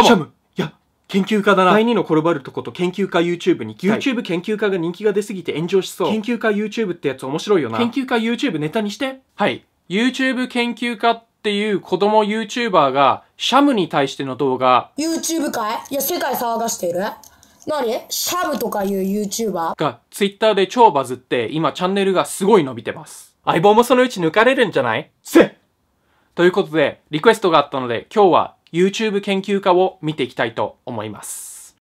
もシャムいや研究家だな第2の転ばるとこと研究家 YouTube に期待 YouTube 研究家が人気が出すぎて炎上しそう研究家 YouTube ってやつ面白いよな研究家 YouTube ネタにしてはい YouTube 研究家っていう子供 YouTuber がシャムに対しての動画 YouTube かいいや世界騒がしている何シャムとかいう YouTuber? が Twitter で超バズって今チャンネルがすごい伸びてます相棒もそのうち抜かれるんじゃないせということでリクエストがあったので今日は YouTube 研究家を見ていきたいと思います。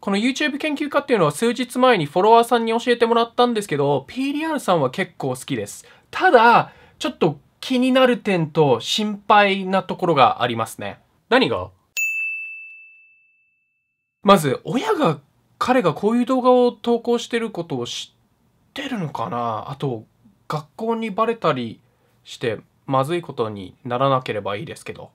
この YouTube 研究家っていうのは数日前にフォロワーさんに教えてもらったんですけど、PDR さんは結構好きです。ただ、ちょっと気になる点と心配なところがありますね。何がまず、親が、彼がこういう動画を投稿してることを知ってるのかなあと、学校にバレたりしてまずいことにならなければいいですけど。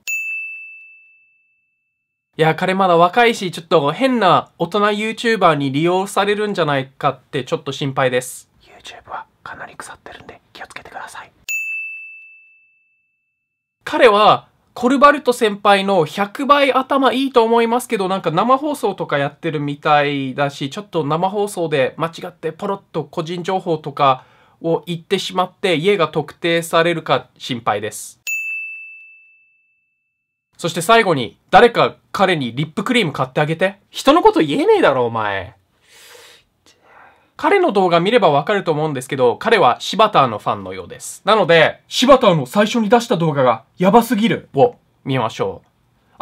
いや、彼まだ若いし、ちょっと変な大人 YouTuber に利用されるんじゃないかってちょっと心配です。YouTube はかなり腐ってるんで気をつけてください。彼はコルバルト先輩の100倍頭いいと思いますけど、なんか生放送とかやってるみたいだし、ちょっと生放送で間違ってポロッと個人情報とかを言ってしまって家が特定されるか心配です。そして最後に、誰か彼にリップクリーム買ってあげて。人のこと言えねえだろ、お前。彼の動画見ればわかると思うんですけど、彼はシバターのファンのようです。なので、柴田の最初に出した動画がやばすぎるを見ましょう。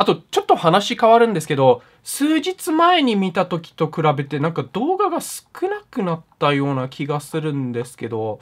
あと、ちょっと話変わるんですけど、数日前に見た時と比べて、なんか動画が少なくなったような気がするんですけど、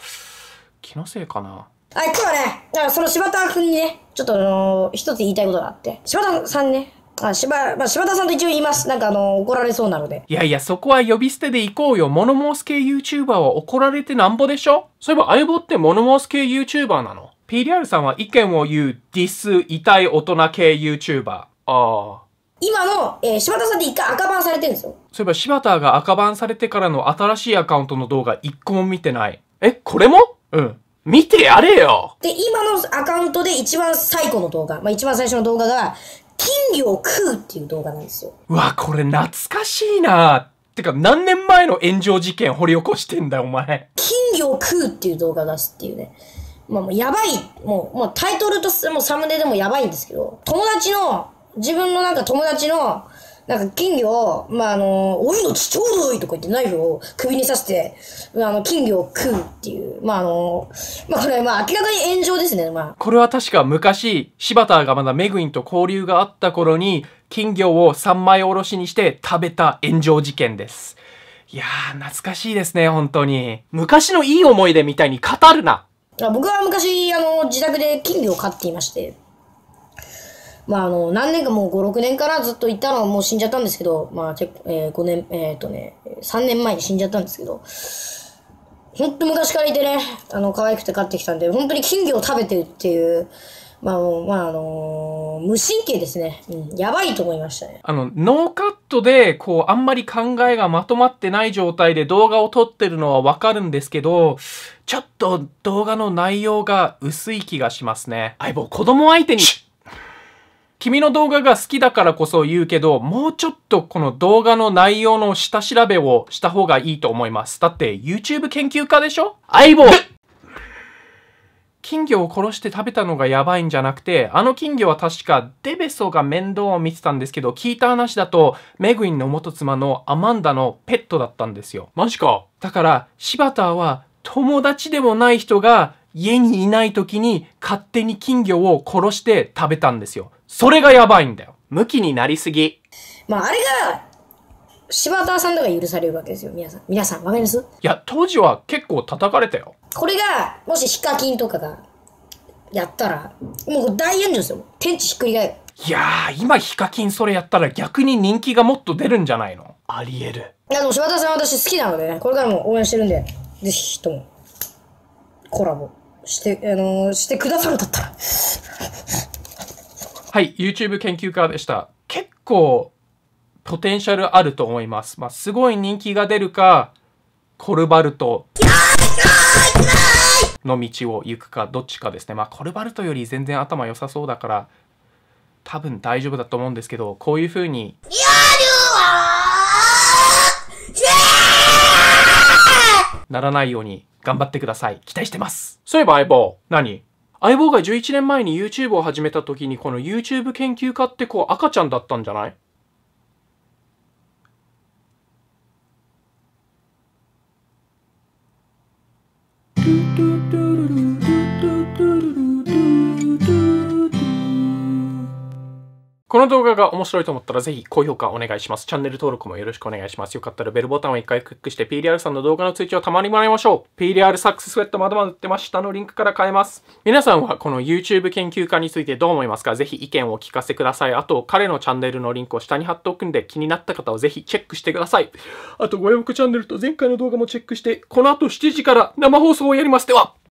気のせいかな。あ、今日はね、だからその柴田君にね、ちょっとあのー、一つ言いたいことがあって、柴田さんね、あ柴まあ、柴田さんと一応言います。なんかあのー、怒られそうなので。いやいや、そこは呼び捨てで行こうよ。モノモース系 YouTuber は怒られてなんぼでしょそういえば相棒ってモノモース系 YouTuber なの ?PDR さんは意見を言う、ディス、痛い大人系 YouTuber。ああ。今の、えー、柴田さんって一回赤番されてるんですよ。そういえば柴田が赤番されてからの新しいアカウントの動画一個も見てない。え、これもうん。見てやれよで、今のアカウントで一番最古の動画、まあ、一番最初の動画が、金魚を食うっていう動画なんですよ。うわ、これ懐かしいなてか、何年前の炎上事件掘り起こしてんだよ、お前。金魚を食うっていう動画出すっていうね。まあ、もうやばい、もう、もうタイトルともうサムネでもやばいんですけど、友達の自分のなんか友達の、なんか金魚を、まあ、あの、いのちょうどいいとか言ってナイフを首に刺して、あの、金魚を食うっていう。まあ、あの、まあ、これ、ま明らかに炎上ですね、まあ。これは確か昔、柴田がまだメグインと交流があった頃に、金魚を三枚おろしにして食べた炎上事件です。いやー、懐かしいですね、本当に。昔のいい思い出みたいに語るな。僕は昔、あの、自宅で金魚を飼っていまして。まあ、あの、何年かもう5、6年からずっといたのはもう死んじゃったんですけど、まあ、結構、えー、5年、えっ、ー、とね、3年前に死んじゃったんですけど、ほんと昔からいてね、あの、可愛くて飼ってきたんで、本当に金魚を食べてるっていう、まあ、まあ、あのー、無神経ですね。うん、やばいと思いましたね。あの、ノーカットで、こう、あんまり考えがまとまってない状態で動画を撮ってるのはわかるんですけど、ちょっと動画の内容が薄い気がしますね。相棒、子供相手に君の動画が好きだからこそ言うけど、もうちょっとこの動画の内容の下調べをした方がいいと思います。だって YouTube 研究家でしょ相棒金魚を殺して食べたのがやばいんじゃなくて、あの金魚は確かデベソが面倒を見てたんですけど、聞いた話だと、メグインの元妻のアマンダのペットだったんですよ。マジか。だから、柴田は友達でもない人が家にいない時に勝手に金魚を殺して食べたんですよ。それがやばいんだよ。むきになりすぎ。まあ、あれが、柴田さんとか許されるわけですよ、皆さん。皆さん、わかりますいや、当時は結構叩かれたよ。これが、もしヒカキンとかが、やったら、もう大炎上ですよ。天地ひっくり返る。いやー、今ヒカキンそれやったら逆に人気がもっと出るんじゃないのありえる。いや、でも柴田さん私好きなのでね、これからも応援してるんで、ぜひとも、コラボ。して、あのー、してくださるだったら。はい、YouTube 研究家でした。結構、ポテンシャルあると思います。まあ、すごい人気が出るか、コルバルトの道を行くか、どっちかですね。まあ、コルバルトより全然頭良さそうだから、多分大丈夫だと思うんですけど、こういう風に。ならないように頑張ってください。期待してます。そういえば相棒、何相棒が11年前に YouTube を始めた時にこの YouTube 研究家ってこう赤ちゃんだったんじゃないドゥドゥドゥこの動画が面白いと思ったらぜひ高評価お願いします。チャンネル登録もよろしくお願いします。よかったらベルボタンを一回クリックして PDR さんの動画の通知をたまにもらいましょう。PDR サックススウェットまだまだ売ってます。下のリンクから買えます。皆さんはこの YouTube 研究家についてどう思いますかぜひ意見をお聞かせください。あと、彼のチャンネルのリンクを下に貼っておくんで気になった方はぜひチェックしてください。あと、ご予約チャンネルと前回の動画もチェックして、この後7時から生放送をやります。では